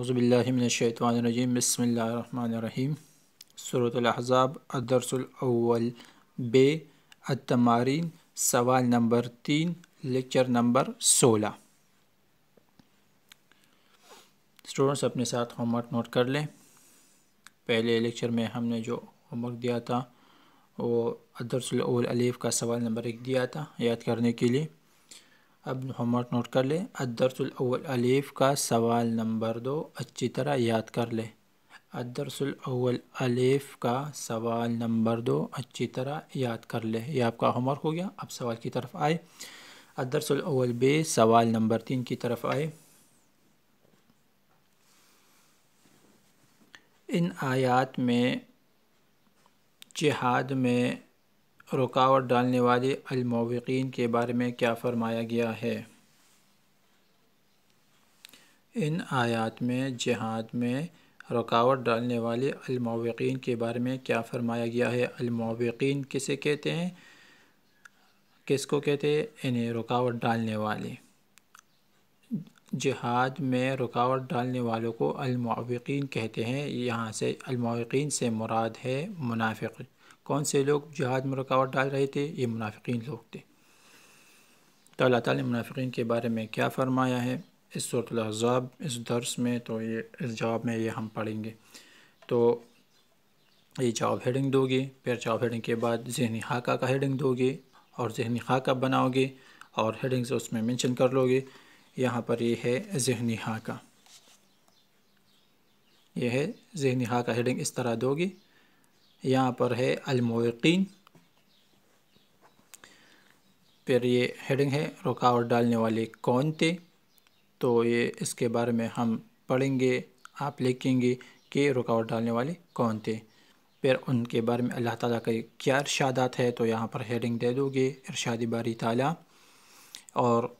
अज़बिल्लिमिनशैतरजीम बसमीम सूरतलहज़ाब अदरसलवल बे अतमारीन सवाल नंबर तीन लेक्चर नंबर सोलह स्टूडेंट्स अपने साथ होमवर्क नोट कर लें पहले लेक्चर में हमने जो होमवर्क दिया था वो अदरसलवल अलीफ़ का सवाल नंबर एक दिया था याद करने के लिए अब होमवर्क नोट कर ले अदरसुलवल अलीफ़ का सवाल नंबर दो अच्छी तरह याद कर ले अदरसुलवल अलीफ़ का सवाल नंबर दो अच्छी तरह याद कर लें यह आपका होमवर्क हो गया अब सवाल की तरफ आए अदरसल बे सवाल नंबर तीन की तरफ आए इन आयात में जिहाद में रुकावट डालने वाले अलमौकिन के बारे में क्या फ़रमाया गया है इन आयात में जहाद में रुकावट डालने वाले अलमौकिन के बारे में क्या फ़रमाया गया है अलमौकिन किसे कहते हैं किसको कहते हैं इन्हें रुकावट डालने वाले जिहाद में रुकावट डालने वालों को अलमौकिन कहते हैं यहाँ से अलमौकिन से मुराद है मुनाफिक कौन से लोग जहाज में रुकावट डाल रहे थे ये मुनाफिकीन लोग थे तो अल्लाह ताली मुनाफिकीन के बारे में क्या फ़रमाया है इस सूरतलाजाब इस दर्स में तो ये इस जवाब में ये हम पढ़ेंगे तो ये जॉब हेडिंग दोगे फिर जॉब हेडिंग के बाद जहनी खाका का हेडिंग दोगे और जहनी खाका बनाओगे और हेडिंग्स उसमें मेंशन कर लोगे यहाँ पर ये है जहनी खाका ये है जहनी खाका हेडिंग इस तरह दोगे यहाँ पर है अलमोकिन फिर ये हेडिंग है रुकावट डालने वाले कौन थे तो ये इसके बारे में हम पढ़ेंगे आप लिखेंगे कि रुकावट डालने वाले कौन थे फिर उनके बारे में अल्लाह ताला के क्या इर्शादात है तो यहाँ पर हेडिंग दे दोगे इर्शादी बारी ताला और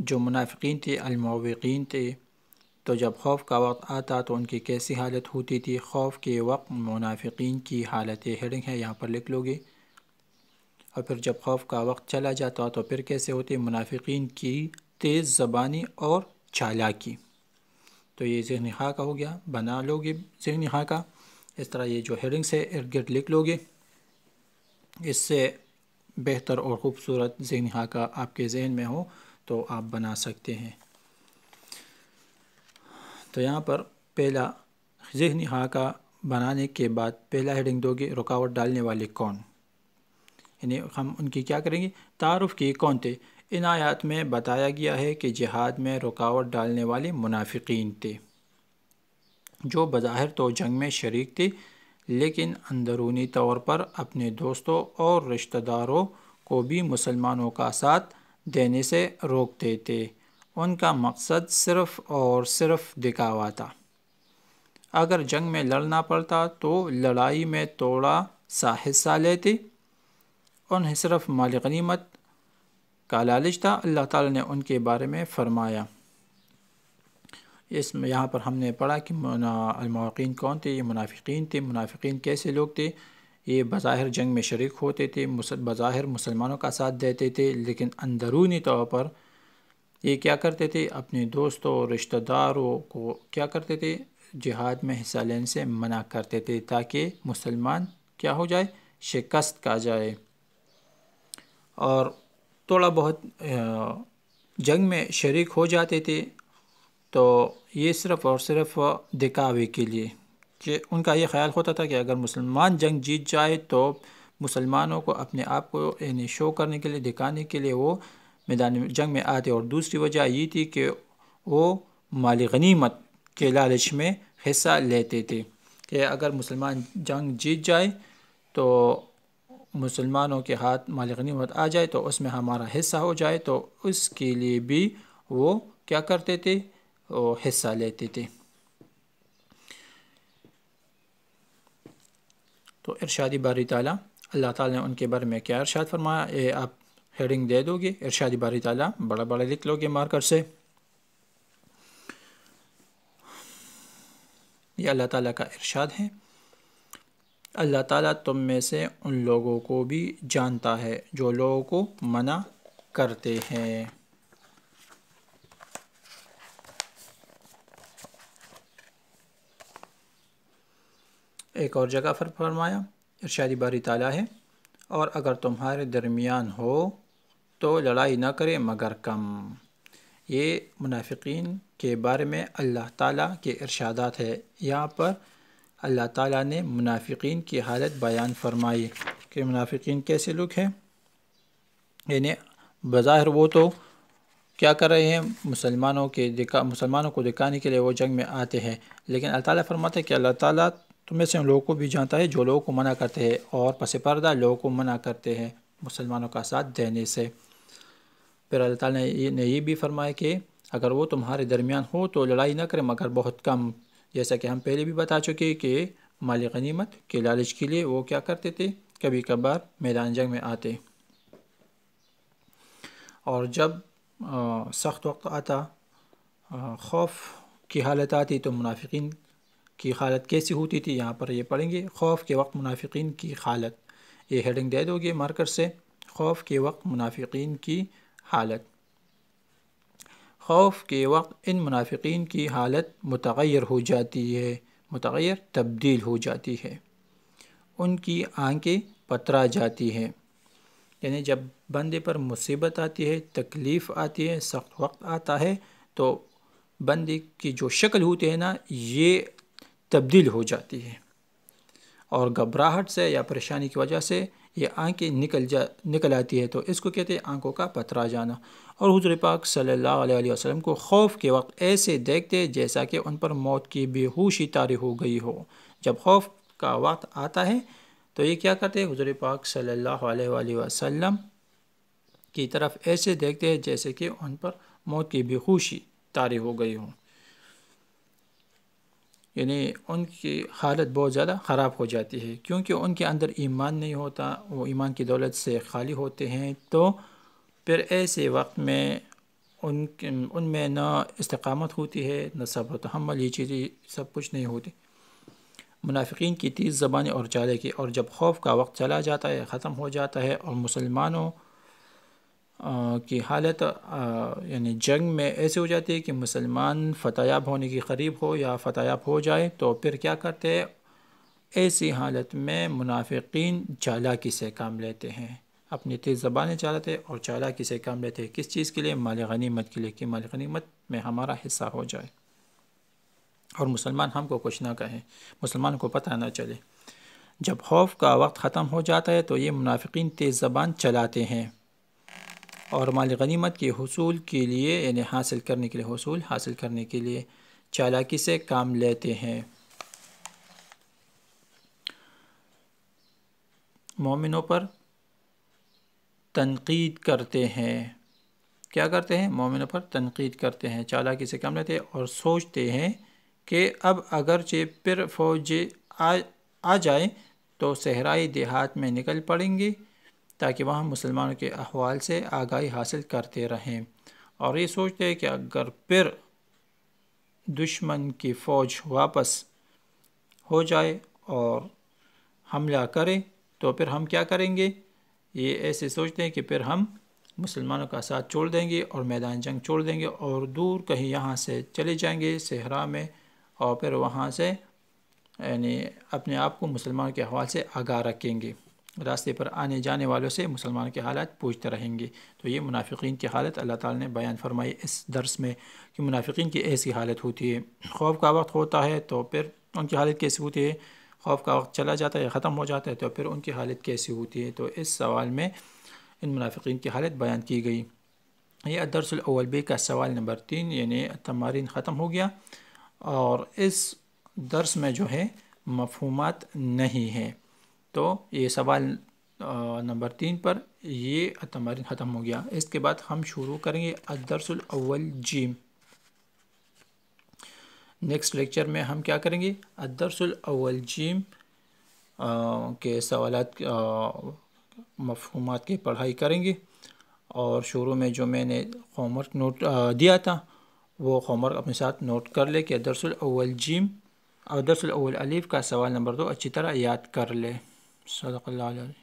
जो मुनाफिक थे अलमोकिन थे तो जब खौफ का वक्त आता तो उनकी कैसी हालत होती थी खौफ के वक्त मुनाफिकीन की हालत हेडिंग है यहाँ पर लिख लोगे और फिर जब खौफ का वक्त चला जाता तो फिर कैसे होते मुनाफिकीन की तेज़ ज़बानी और चालाकी तो ये जहन खा का हो गया बना लोगे जहन खाका इस तरह ये जो हेडिंग्स है इर्द गिर्द लिख लोगे इससे बेहतर और ख़ूबसूरत जहन खाका आपके जहन में हो तो आप बना सकते हैं तो यहाँ पर पहला जहनी हाका बनाने के बाद पहला हेडिंग दोगे रुकावट डालने वाले कौन यानी हम उनकी क्या करेंगे तारफ़ की कौन थे इन आयात में बताया गया है कि जिहाद में रुकावट डालने वाले मुनाफिकीन थे जो बज़ाहिर तो जंग में शरीक थे लेकिन अंदरूनी तौर पर अपने दोस्तों और रिश्तेदारों को भी मुसलमानों का साथ देने से रोकते थे उनका मकसद सिर्फ़ और सिर्फ दिखावा था अगर जंग में लड़ना पड़ता तो लड़ाई में थोड़ा सा हिस्सा लेती उन्हें सिर्फ माल गनीमत का लालच था अल्लाह ताला ने उनके बारे में फ़रमाया इस यहाँ पर हमने पढ़ा कि मौकिन कौन थे ये मुनाफिकीन थे मुनाफिकीन कैसे लोग थे ये बज़ाहिर जंग में शरीक होते थे बज़ाहिर मुसलमानों का साथ देते थे लेकिन अंदरूनी तौर पर ये क्या करते थे अपने दोस्तों रिश्तेदारों को क्या करते थे जिहाद में हिस्सा लेने से मना करते थे ताकि मुसलमान क्या हो जाए शिकस्त का जाए और थोड़ा बहुत जंग में शरीक हो जाते थे तो ये सिर्फ़ और सिर्फ दिखावे के लिए कि उनका ये ख्याल होता था कि अगर मुसलमान जंग जीत जाए तो मुसलमानों को अपने आप को यानी शो करने के लिए दिखाने के लिए वो मैदान जंग में आते और दूसरी वजह ये थी कि वो माली गनीमत के लालच में हिस्सा लेते थे कि अगर मुसलमान जंग जीत जाए तो मुसलमानों के हाथ माली गनीमत आ जाए तो उसमें हमारा हिस्सा हो जाए तो उसके लिए भी वो क्या करते थे वो हिस्सा लेते थे तो इरशादी बारी ताला अल्लाह ताला ने उनके बारे में क्या इरशाद फरमाया आप हेडिंग दे दोगे इर्शादी बारी ताला बड़ा बड़ा लिख लोगे मार्कर से ये अल्लाह ताला का इरशाद है अल्लाह ताला तुम में से उन लोगों को भी जानता है जो लोगों को मना करते हैं एक और जगह पर फरमाया इर्शादी बारी ताला है और अगर तुम्हारे दरमियान हो तो लड़ाई ना करें मगर कम ये मुनाफिकीन के बारे में अल्लाह ताला के इरशादात है यहाँ पर अल्लाह ताला ने मुनाफिकीन की हालत बयान फरमाई कि मुनाफिकीन कैसे लुक हैं यानी बज़ाहिर वो तो क्या कर रहे हैं मुसलमानों के दिखा मुसलमानों को दिखाने के लिए वो जंग में आते हैं लेकिन अल्लाह ताला फरमाते हैं कि अल्लाह ताला तुम्हें से उन लोगों को भी जानता है जो लोगों को मना करते हैं और पसपर्दा लोगों को मना करते हैं मुसलमानों का साथ देने से फिर अल्लाह ताला ने ये भी फरमाया कि अगर वो तुम्हारे दरमियान हो तो लड़ाई ना करें मगर बहुत कम जैसा कि हम पहले भी बता चुके कि माली गनीमत के लालच के लिए वो क्या करते थे कभी कभार मैदान जंग में आते और जब सख्त वक्त आता खौफ की हालत आती तो मुनाफिकीन की हालत कैसी होती थी यहाँ पर ये पढ़ेंगे खौफ के वक्त मुनाफिकीन की हालत ये हेडिंग दे दोगे मार्कर से खौफ के वक्त मुनाफिकीन की हालत खौफ के वक्त इन मुनाफिकीन की हालत मतगैर हो जाती है मतगैर तब्दील हो जाती है उनकी आंखें पतरा जाती हैं यानी जब बंदे पर मुसीबत आती है तकलीफ़ आती है सख्त वक्त आता है तो बंदे की जो शक्ल होती है ना ये तब्दील हो जाती है और घबराहट से या परेशानी की वजह से ये आंखें निकल जा निकल आती है तो इसको कहते हैं आंखों का पथरा जाना और हजूर पाक सल्ला वसलम को खौफ के वक्त ऐसे देखते जैसा कि उन पर मौत की बेहोशी तारी हो गई हो जब खौफ का वक्त आता है तो ये क्या करते हजूर पाक सल्ला वसलम की तरफ ऐसे देखते हैं जैसे कि उन पर मौत की बेहोशी तारी हो गई हो यानी उनकी हालत बहुत ज़्यादा ख़राब हो जाती है क्योंकि उनके अंदर ईमान नहीं होता वो ईमान की दौलत से खाली होते हैं तो फिर ऐसे वक्त में उन उनमें ना इस्तकामत होती है न सब तहमल ये चीज़ें सब कुछ नहीं होती मुनाफिकीन की तेज़ ज़बानी और चाले की और जब खौफ का वक्त चला जाता है ख़त्म हो जाता है और मुसलमानों की हालत यानी जंग में ऐसे हो जाती है कि मुसलमान फ़तेयाब होने के करीब हो या फतयाब हो जाए तो फिर क्या करते हैं ऐसी हालत में मुनाफिकीन चालाकी से काम लेते हैं अपनी तेज़ ज़बान चालाते और चालाकी से काम लेते हैं किस चीज़ के लिए माल गनीमत के लिए कि माल गनीमत में हमारा हिस्सा हो जाए और मुसलमान हमको कुछ ना कहें मुसलमान को पता ना चले जब खौफ का वक्त ख़त्म हो जाता है तो ये मुनाफिकीन तेज़ ज़बान चलाते हैं और माल गनीमत के हसूल के लिए यानी हासिल करने के लिए हसूल हासिल करने के लिए चालाकी से काम लेते हैं मोमिनों पर तनकीद करते हैं क्या करते हैं मोमिनों पर तनकीद करते हैं चालाकी से काम लेते हैं और सोचते हैं कि अब अगरचे फिर फौज आ, आ जाए तो सहराई देहात में निकल पड़ेंगे ताकि वहाँ मुसलमानों के अहवाल से आगाही हासिल करते रहें और ये सोचते हैं कि अगर फिर दुश्मन की फ़ौज वापस हो जाए और हमला करे तो फिर हम क्या करेंगे ये ऐसे सोचते हैं कि फिर हम मुसलमानों का साथ छोड़ देंगे और मैदान जंग छोड़ देंगे और दूर कहीं यहाँ से चले जाएंगे सहरा में और फिर वहाँ से यानी अपने आप को मुसलमानों के हवाले से आगाह रखेंगे रास्ते पर आने जाने वालों से मुसलमान के हालात पूछते रहेंगे तो ये मुनाफिकीन की हालत अल्लाह ताला ने बयान फरमाई इस दर्स में कि मुनाफिकीन की ऐसी हालत होती है खौफ का वक्त होता है तो फिर उनकी हालत कैसी होती है खौफ का वक्त चला जाता है या ख़त्म हो जाता है तो फिर उनकी हालत कैसी होती है तो इस सवाल में इन मुनाफिकीन की हालत बयान की गई ये दरसल बे का सवाल नंबर तीन यानी तमारीन ख़त्म हो गया और इस दर्स में जो है मफहूमत नहीं है तो ये सवाल नंबर तीन पर ये तमारीन ख़त्म हो गया इसके बाद हम शुरू करेंगे अदरसुल जीम नेक्स्ट लेक्चर में हम क्या करेंगे अदरसुल जीम के सवाल मफहूम की पढ़ाई करेंगे और शुरू में जो मैंने होमवर्क नोट दिया था वो होमवर्क अपने साथ नोट कर ले कि अदरसुल अव्वल जीम अदरसुल अलीफ़ का सवाल नंबर दो अच्छी तरह याद कर ले صدق الله العظيم